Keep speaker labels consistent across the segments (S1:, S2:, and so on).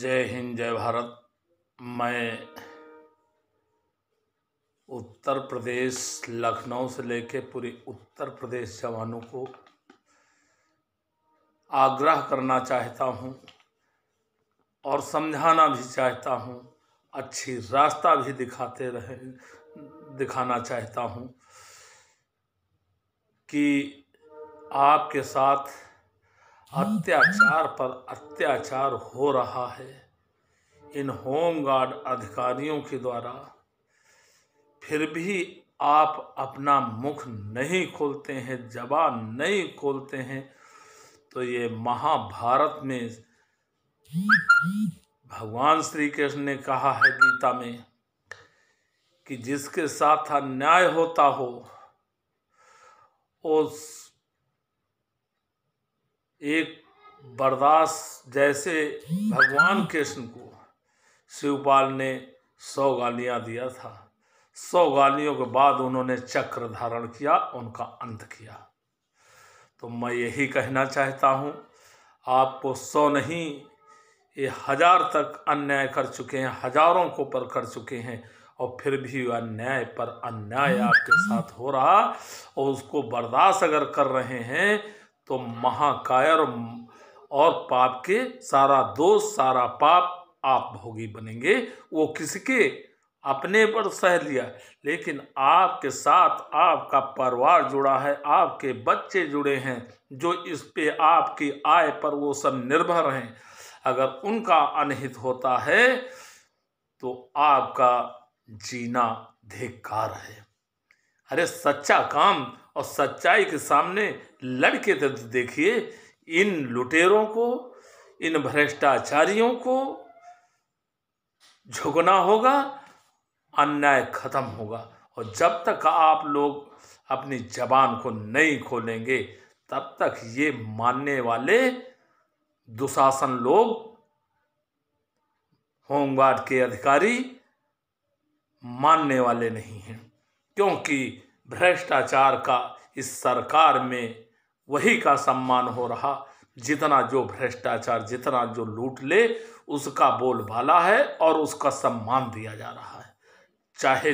S1: जय हिंद जय भारत मैं उत्तर प्रदेश लखनऊ से लेकर पूरे उत्तर प्रदेश जवानों को आग्रह करना चाहता हूँ और समझाना भी चाहता हूँ अच्छी रास्ता भी दिखाते रहे दिखाना चाहता हूँ कि आपके साथ अत्याचार पर अत्याचार हो रहा है इन होमगार्ड अधिकारियों के द्वारा फिर भी आप अपना मुख नहीं खोलते हैं जवा नहीं खोलते हैं तो ये महाभारत में भगवान श्री कृष्ण ने कहा है गीता में कि जिसके साथ अन्याय होता हो उस एक बर्दाश्त जैसे भगवान कृष्ण को शिवपाल ने सौ गालियाँ दिया था सौ गालियों के बाद उन्होंने चक्र धारण किया उनका अंत किया तो मैं यही कहना चाहता हूँ आपको सौ नहीं ये हजार तक अन्याय कर चुके हैं हजारों को पर कर चुके हैं और फिर भी अन्याय पर अन्याय आपके साथ हो रहा और उसको बर्दाश्त अगर कर रहे हैं तो महाकायर और पाप के सारा दोष सारा पाप आप भोगी बनेंगे वो किसके अपने पर सह लिया लेकिन आपके साथ आपका परिवार जुड़ा है आपके बच्चे जुड़े हैं जो इस पे आपकी आय पर वो सब निर्भर हैं अगर उनका अनहित होता है तो आपका जीना धिक्कार है अरे सच्चा काम और सच्चाई के सामने लड़के तो देखिए इन लुटेरों को इन भ्रष्टाचारियों को झुकना होगा अन्याय खत्म होगा और जब तक आप लोग अपनी जबान को नहीं खोलेंगे तब तक ये मानने वाले दुशासन लोग होमगार्ड के अधिकारी मानने वाले नहीं हैं क्योंकि भ्रष्टाचार का इस सरकार में वही का सम्मान हो रहा जितना जो भ्रष्टाचार जितना जो लूट ले उसका बोलबाला है और उसका सम्मान दिया जा रहा है चाहे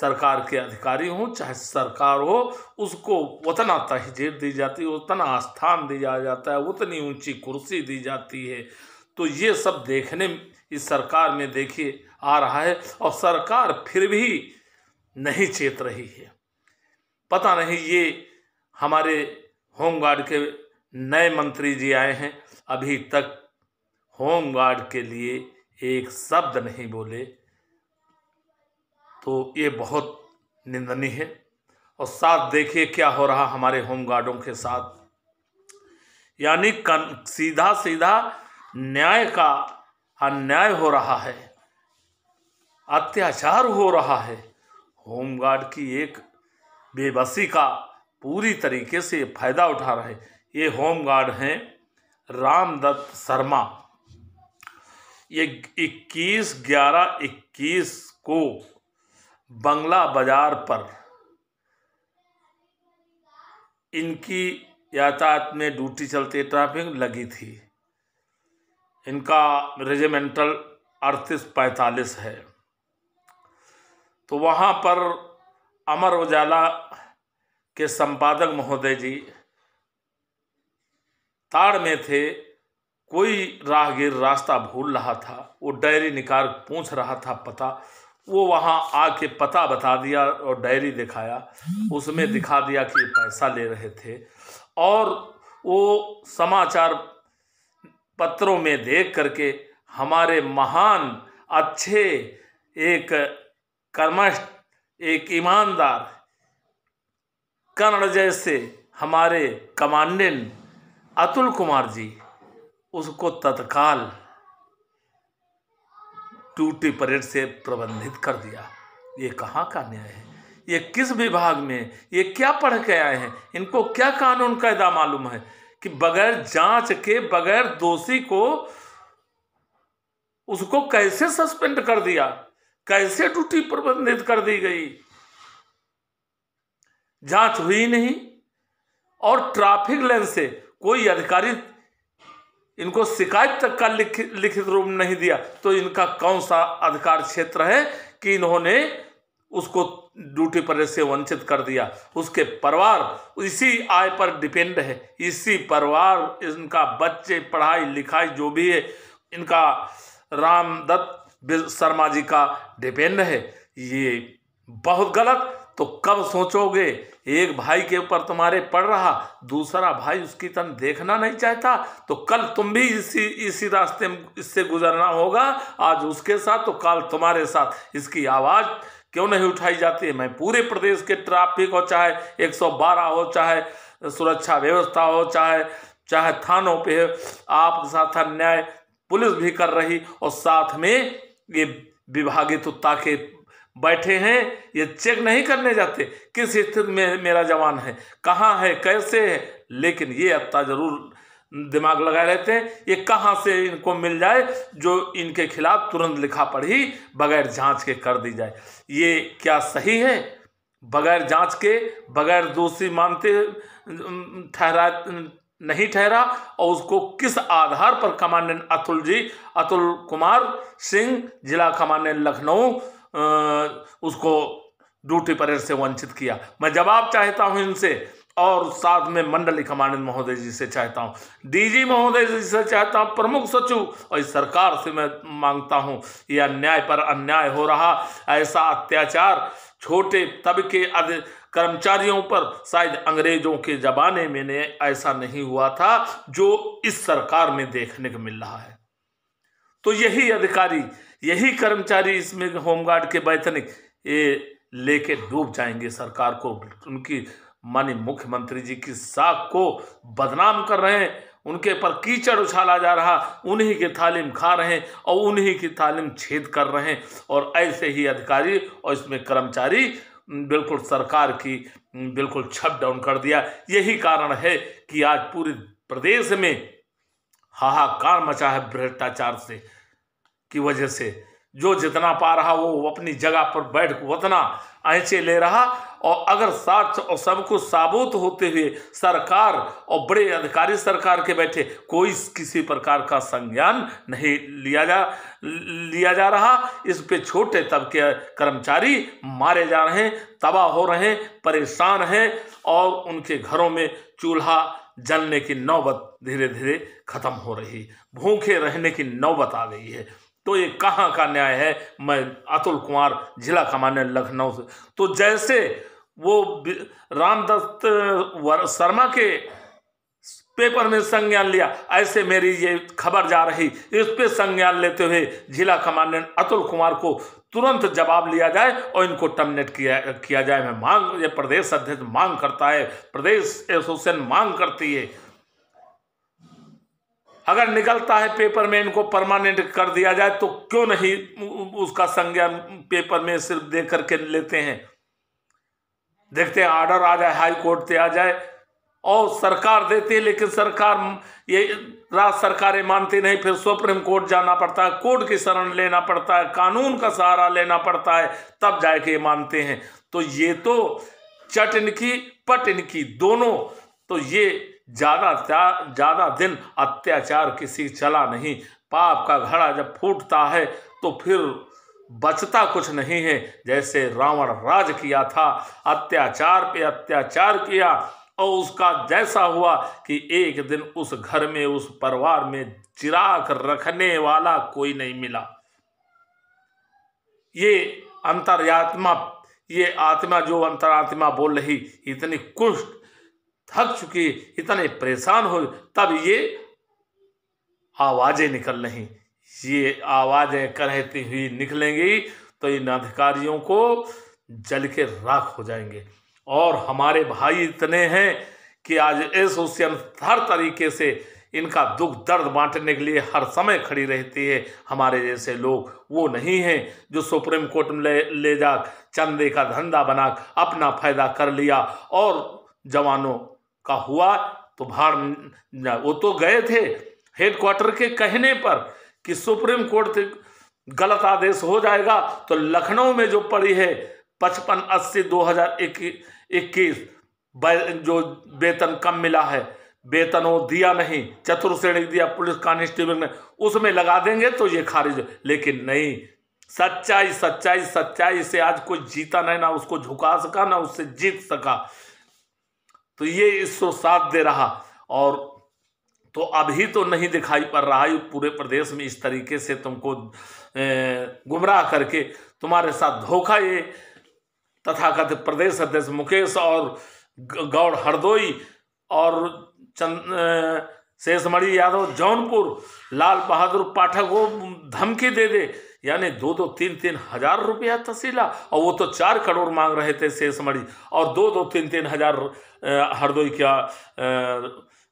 S1: सरकार के अधिकारी हो चाहे सरकार हो उसको उतना तहजीर दी जाती है उतना स्थान दिया जाता है उतनी ऊंची कुर्सी दी जाती है तो ये सब देखने इस सरकार में देखिए आ रहा है और सरकार फिर भी नहीं चेत रही है पता नहीं ये हमारे होमगार्ड के नए मंत्री जी आए हैं अभी तक होमगार्ड के लिए एक शब्द नहीं बोले तो ये बहुत निंदनीय है और साथ देखिए क्या हो रहा हमारे होमगार्डों के साथ यानी सीधा सीधा न्याय का अन्याय हो रहा है अत्याचार हो रहा है होमगार्ड की एक बेबसी का पूरी तरीके से फ़ायदा उठा रहे ये होम गार्ड हैं रामदत्त शर्मा ये 21 ग्यारह 21 को बंगला बाजार पर इनकी यातायात में ड्यूटी चलते ट्रैफिक लगी थी इनका रेजिमेंटल अड़तीस पैंतालीस है तो वहाँ पर अमर उजाला के संपादक महोदय जी ताड़ में थे कोई राहगीर रास्ता भूल रहा था वो डायरी निकाल पूछ रहा था पता वो वहाँ आके पता बता दिया और डायरी दिखाया उसमें दिखा दिया कि पैसा ले रहे थे और वो समाचार पत्रों में देख करके हमारे महान अच्छे एक कर्मठ एक ईमानदार कर्ण जैसे हमारे कमांडेंट अतुल कुमार जी उसको तत्काल ड्यूटी परेड से प्रबंधित कर दिया ये कहाँ का न्याय है ये किस विभाग में ये क्या पढ़ के आए हैं इनको क्या कानून कायदा मालूम है कि बगैर जांच के बगैर दोषी को उसको कैसे सस्पेंड कर दिया कैसे टूटी प्रबंधित कर दी गई जांच हुई नहीं और ट्रैफिक लेन से कोई अधिकारी इनको शिकायत तक का लिखित लिखित रूप नहीं दिया तो इनका कौन सा अधिकार क्षेत्र है कि इन्होंने उसको ड्यूटी पर से वंचित कर दिया उसके परिवार इसी आय पर डिपेंड है इसी परिवार इनका बच्चे पढ़ाई लिखाई जो भी है इनका रामदत्त शर्मा जी का डिपेंड है ये बहुत गलत तो कब सोचोगे एक भाई के ऊपर तुम्हारे पड़ रहा दूसरा भाई उसकी तन देखना नहीं चाहता तो कल तुम भी इसी इसी रास्ते में इससे गुजरना होगा आज उसके साथ तो कल तुम्हारे साथ इसकी आवाज़ क्यों नहीं उठाई जाती है मैं पूरे प्रदेश के ट्रैफिक हो चाहे 112 हो चाहे सुरक्षा व्यवस्था हो चाहे चाहे थानों पे आपके साथ अन्याय पुलिस भी कर रही और साथ में ये विभागीतुता के बैठे हैं ये चेक नहीं करने जाते किस स्थिति में मेरा जवान है कहाँ है कैसे है लेकिन ये अत्ता जरूर दिमाग लगाए रहते हैं ये कहाँ से इनको मिल जाए जो इनके खिलाफ तुरंत लिखा पढ़ी बगैर जांच के कर दी जाए ये क्या सही है बगैर जांच के बगैर दोषी मानते ठहरा नहीं ठहरा और उसको किस आधार पर कमांडेंट अतुल जी अतुल कुमार सिंह जिला कमांडेंट लखनऊ उसको ड्यूटी परेड से वंचित किया मैं जवाब चाहता हूं इनसे और साथ में मंडली कमांडेंट महोदय जी से चाहता हूं डीजी महोदय जी से चाहता हूं प्रमुख सचिव और इस सरकार से मैं मांगता हूं यह अन्याय पर अन्याय हो रहा ऐसा अत्याचार छोटे तबके कर्मचारियों पर शायद अंग्रेजों के ज़माने में ने ऐसा नहीं हुआ था जो इस सरकार में देखने को मिल रहा है तो यही अधिकारी यही कर्मचारी इसमें होमगार्ड के वैतनिक ये लेके डूब जाएंगे सरकार को उनकी माननीय मुख्यमंत्री जी की साख को बदनाम कर रहे हैं उनके पर कीचड़ उछाला जा रहा उन्हीं की तालीम खा रहे हैं और उन्हीं की तालीम छेद कर रहे हैं और ऐसे ही अधिकारी और इसमें कर्मचारी बिल्कुल सरकार की बिल्कुल छप डाउन कर दिया यही कारण है कि आज पूरे प्रदेश में हाहाकार मचा है भ्रष्टाचार से की वजह से जो जितना पा रहा वो अपनी जगह पर बैठ उतना ऐसे ले रहा और अगर साक्ष और सब कुछ साबुत होते हुए सरकार और बड़े अधिकारी सरकार के बैठे कोई किसी प्रकार का संज्ञान नहीं लिया जा लिया जा रहा इस पे छोटे तबके कर्मचारी मारे जा रहे हैं तबाह हो रहे हैं परेशान हैं और उनके घरों में चूल्हा जलने की नौबत धीरे धीरे खत्म हो रही भूखे रहने की नौबत आ गई है तो ये कहाँ का न्याय है मैं अतुल कुमार जिला कमांडर लखनऊ से तो जैसे वो रामदत्त शर्मा के पेपर में संज्ञान लिया ऐसे मेरी ये खबर जा रही इस पे संज्ञान लेते हुए जिला कमांडेंट अतुल कुमार को तुरंत जवाब लिया जाए और इनको टर्मिनेट किया किया जाए मैं मांग ये प्रदेश अध्यक्ष मांग करता है प्रदेश एसोसिएशन मांग करती है अगर निकलता है पेपर में इनको परमानेंट कर दिया जाए तो क्यों नहीं उसका संज्ञान पेपर में सिर्फ दे करके लेते हैं देखते हैं आर्डर आ जाए हाई कोर्ट से आ जाए और सरकार देती है लेकिन सरकार ये राज्य सरकारें मानती नहीं फिर सुप्रीम कोर्ट जाना पड़ता है कोर्ट की शरण लेना पड़ता है कानून का सहारा लेना पड़ता है तब जाके ये मानते हैं तो ये तो चट इनकी पट इनकी दोनों तो ये ज़्यादा ज़्यादा दिन अत्याचार किसी चला नहीं पाप का घड़ा जब फूटता है तो फिर बचता कुछ नहीं है जैसे रावण राज किया था अत्याचार पे अत्याचार किया और उसका जैसा हुआ कि एक दिन उस घर में उस परिवार में चिराग रखने वाला कोई नहीं मिला ये अंतर्यात्मा ये आत्मा जो अंतरात्मा बोल रही इतनी कुष्ठ थक चुकी इतने परेशान हो तब ये आवाज़ें निकल रही ये आवाज़ें करहती हुई निकलेंगी तो इन अधिकारियों को जल के राख हो जाएंगे और हमारे भाई इतने हैं कि आज एसोसिएशन हर तरीके से इनका दुख दर्द बांटने के लिए हर समय खड़ी रहती है हमारे जैसे लोग वो नहीं हैं जो सुप्रीम कोर्ट में ले ले जा चंदे का धंधा बना अपना फायदा कर लिया और जवानों का हुआ तो भार वो तो गए थे हेडक्वार्टर के कहने पर कि सुप्रीम कोर्ट से गलत आदेश हो जाएगा तो लखनऊ में जो पड़ी है पचपन अस्सी दो हजार इक्कीस जो वेतन कम मिला है वेतन वो दिया नहीं चतुर्श्रेणी दिया पुलिस कांस्टेबल ने उसमें लगा देंगे तो ये खारिज लेकिन नहीं सच्चाई सच्चाई सच्चाई से आज कोई जीता नहीं ना उसको झुका सका ना उससे जीत सका तो ये इसको साथ दे रहा और तो अभी तो नहीं दिखाई पड़ रहा है पूरे प्रदेश में इस तरीके से तुमको गुमराह करके तुम्हारे साथ धोखा ये तथाकथ प्रदेश अध्यक्ष मुकेश और गौड़ हरदोई और चंद शेषमणि यादव जौनपुर लाल बहादुर पाठक को धमकी दे दे यानी दो दो तीन तीन हजार रुपया तसीला और वो तो चार करोड़ मांग रहे थे शेषमणि और दो दो तीन तीन हजार हरदोई का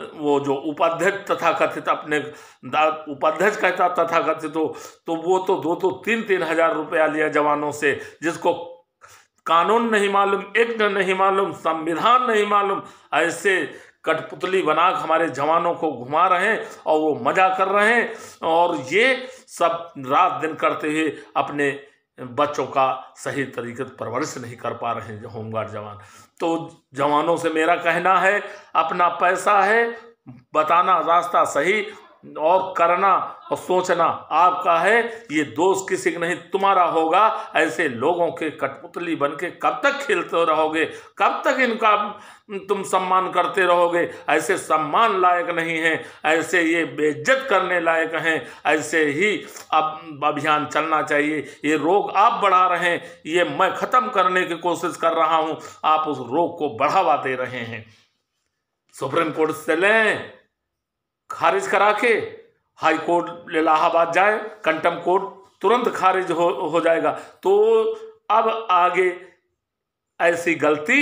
S1: वो जो उपाध्यक्ष तथा कथित अपने उपाध्यक्ष कहता तथा कथित तो, तो वो तो दो तो तीन तीन हजार रुपया लिया जवानों से जिसको कानून नहीं मालूम एक्ट नहीं मालूम संविधान नहीं मालूम ऐसे कठपुतली बना हमारे जवानों को घुमा रहे हैं और वो मजा कर रहे हैं और ये सब रात दिन करते हुए अपने बच्चों का सही तरीके से परवरिश नहीं कर पा रहे हैं होमगार्ड जवान तो जवानों से मेरा कहना है अपना पैसा है बताना रास्ता सही और करना और सोचना आपका है ये दोष किसी का नहीं तुम्हारा होगा ऐसे लोगों के कठपुतली बन के कब तक खेलते रहोगे कब तक इनका तुम सम्मान करते रहोगे ऐसे सम्मान लायक नहीं है ऐसे ये बेइज्जत करने लायक हैं ऐसे ही अब अभियान चलना चाहिए ये रोग आप बढ़ा रहे हैं ये मैं ख़त्म करने की कोशिश कर रहा हूँ आप उस रोग को बढ़ावा दे रहे हैं सुप्रीम कोर्ट से लें खारिज करा के हाई कोर्ट इलाहाबाद जाए कंटम कोर्ट तुरंत खारिज हो हो जाएगा तो अब आगे ऐसी गलती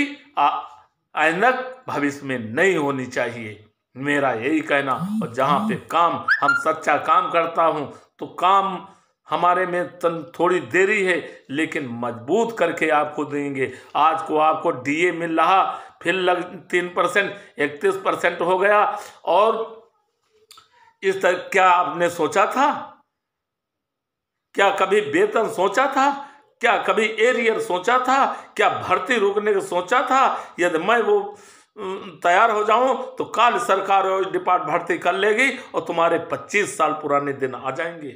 S1: आइंदा भविष्य में नहीं होनी चाहिए मेरा यही कहना और जहाँ पे काम हम सच्चा काम करता हूँ तो काम हमारे में तन थोड़ी देरी है लेकिन मजबूत करके आपको देंगे आज को आपको डीए मिल रहा फिर लग तीन परसेंट इकतीस परसेंट हो गया और इस तरह क्या आपने सोचा था क्या कभी वेतन सोचा था क्या कभी एरियर सोचा था क्या भर्ती रोकने का सोचा था यदि मैं वो तैयार हो जाऊं तो काल सरकार डिपार्ट भर्ती कर लेगी और तुम्हारे 25 साल पुराने दिन आ जाएंगे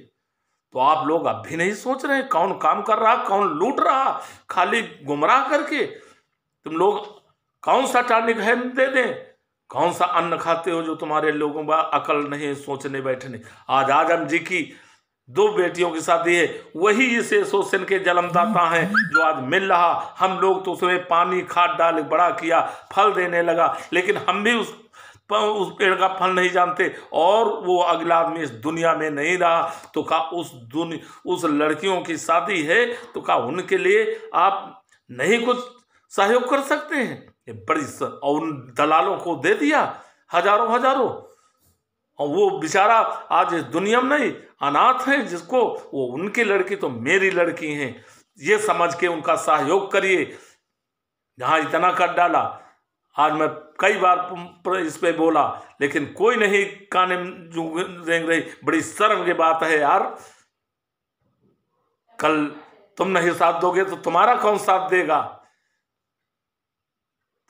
S1: तो आप लोग अब भी नहीं सोच रहे कौन काम कर रहा कौन लूट रहा खाली गुमराह करके तुम लोग कौन सा टर्निंग हैंड दे दें कौन सा अन्न खाते हो जो तुम्हारे लोगों का अकल नहीं सोचने बैठने आज आजम जी की दो बेटियों की शादी है वही इसे शोषण के जन्मदाता हैं जो आज मिल रहा हम लोग तो उसमें पानी खाद डाल बड़ा किया फल देने लगा लेकिन हम भी उस उस पेड़ का फल नहीं जानते और वो अगला आदमी इस दुनिया में नहीं रहा तो कहा उस दुन उस लड़कियों की शादी है तो कहा उनके लिए आप नहीं कुछ सहयोग कर सकते हैं ये बड़ी और उन दलालों को दे दिया हजारों हजारों और वो बेचारा आज इस दुनिया में नहीं अनाथ है जिसको वो उनकी लड़की तो मेरी लड़की हैं ये समझ के उनका सहयोग करिए जहाँ इतना कर डाला आज मैं कई बार इस पर बोला लेकिन कोई नहीं काने रेंग रही बड़ी शर्म की बात है यार कल तुम नहीं साथ दोगे तो तुम्हारा कौन साथ देगा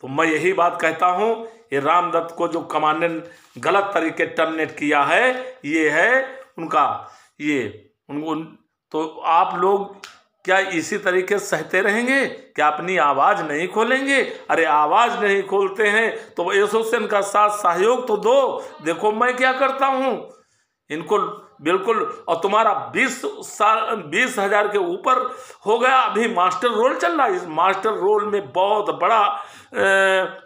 S1: तो मैं यही बात कहता हूँ ये रामदत्त को जो कमांडर गलत तरीके टर्मिनेट किया है ये है उनका ये उनको तो आप लोग क्या इसी तरीके सहते रहेंगे क्या अपनी आवाज़ नहीं खोलेंगे अरे आवाज़ नहीं खोलते हैं तो एसोसिएशन का साथ सहयोग तो दो देखो मैं क्या करता हूँ इनको बिल्कुल और तुम्हारा बीस साल बीस हजार के ऊपर हो गया अभी मास्टर रोल चल रहा है इस मास्टर रोल में बहुत बड़ा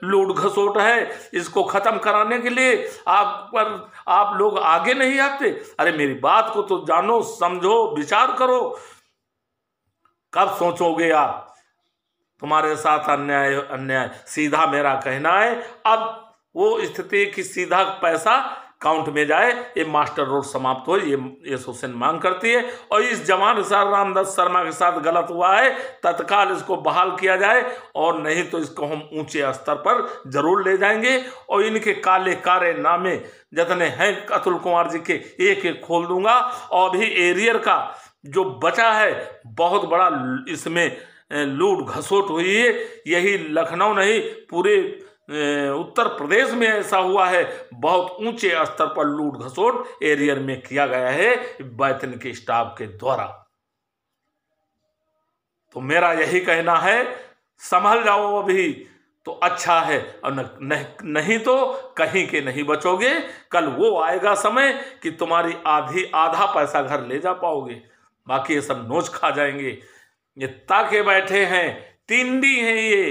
S1: लूट घसोट है इसको ख़त्म कराने के लिए आप पर आप लोग आगे नहीं आते अरे मेरी बात को तो जानो समझो विचार करो कब सोचोगे आप तुम्हारे साथ अन्याय अन्याय सीधा मेरा कहना है अब वो स्थिति कि सीधा पैसा काउंट में जाए ये मास्टर रोड समाप्त हो ये एसोसिएशन मांग करती है और इस जवान सर रामदास शर्मा के साथ गलत हुआ है तत्काल इसको बहाल किया जाए और नहीं तो इसको हम ऊंचे स्तर पर जरूर ले जाएंगे और इनके काले कारे नामे जितने हैं अतुल कुमार जी के एक एक खोल दूंगा और अभी एरियर का जो बचा है बहुत बड़ा इसमें लूट घसोट हुई है यही लखनऊ नहीं पूरे उत्तर प्रदेश में ऐसा हुआ है बहुत ऊंचे स्तर पर लूट घसोट एरियर में किया गया है बैतन के स्टाफ के द्वारा तो मेरा यही कहना है संभल जाओ अभी तो अच्छा है और नहीं तो कहीं के नहीं बचोगे कल वो आएगा समय कि तुम्हारी आधी आधा पैसा घर ले जा पाओगे बाकी ये सब नोच खा जाएंगे ये ताके बैठे हैं तिंडी हैं ये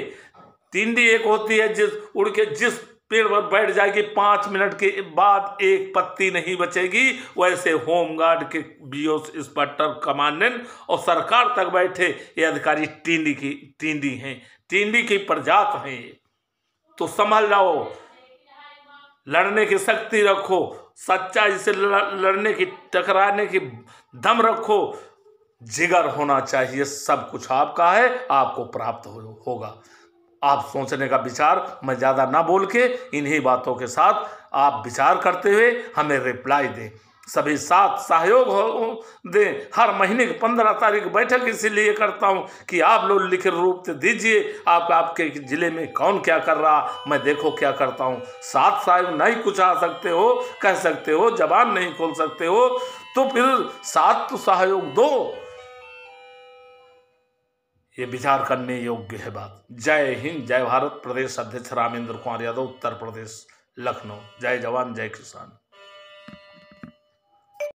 S1: तिंडी एक होती है जिस उड़ के जिस पेड़ पर बैठ जाएगी पांच मिनट के बाद एक पत्ती नहीं बचेगी वैसे होमगार्ड के बीओ इंस्पेक्टर कमांडेंट और सरकार तक बैठे ये अधिकारी टिंडी की टिंडी हैं टिंडी की प्रजात हैं तो संभल जाओ लड़ने की शक्ति रखो सच्चाई से लड़ने की टकराने की दम रखो जिगर होना चाहिए सब कुछ आपका है आपको प्राप्त हो, होगा आप सोचने का विचार मैं ज़्यादा ना बोल के इन्हीं बातों के साथ आप विचार करते हुए हमें रिप्लाई दें सभी साथ सहयोग हो दें हर महीने की पंद्रह तारीख बैठक इसीलिए करता हूँ कि आप लोग लिखित रूप से दीजिए आप आपके ज़िले में कौन क्या कर रहा मैं देखो क्या करता हूँ साथ सहयोग नहीं कुछ आ सकते हो कह सकते हो जबान नहीं खोल सकते हो तो फिर साथ तो सहयोग दो ये विचार करने योग्य है बात जय हिंद जय भारत प्रदेश अध्यक्ष रामेंद्र कुमार यादव उत्तर प्रदेश लखनऊ जय जवान जय किसान